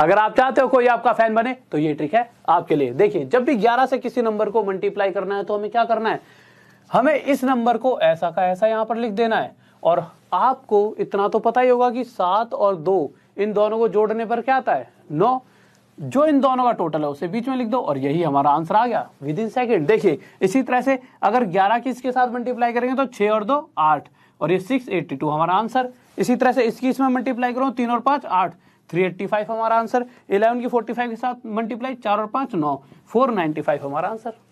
अगर आप चाहते हो कोई आपका फैन बने तो ये ट्रिक है आपके लिए देखिए जब भी 11 से किसी नंबर को मल्टीप्लाई करना है तो हमें क्या करना है हमें इस नंबर को ऐसा का ऐसा यहां पर लिख देना है और आपको इतना तो पता ही होगा कि सात और दो इन दोनों को जोड़ने पर क्या आता है नौ जो इन दोनों का टोटल है उसे बीच में लिख दो और यही हमारा आंसर आ गया विद इन सेकेंड देखिए इसी तरह से अगर 11 की इसके साथ मल्टीप्लाई करेंगे तो 6 और दो 8 और ये टू हमारा आंसर इसी तरह से इसकी इसमें मल्टीप्लाई करो तीन और पांच आठ 385 हमारा आंसर 11 की 45 के साथ मल्टीप्लाई चार और पाँच नौ 495 हमारा आंसर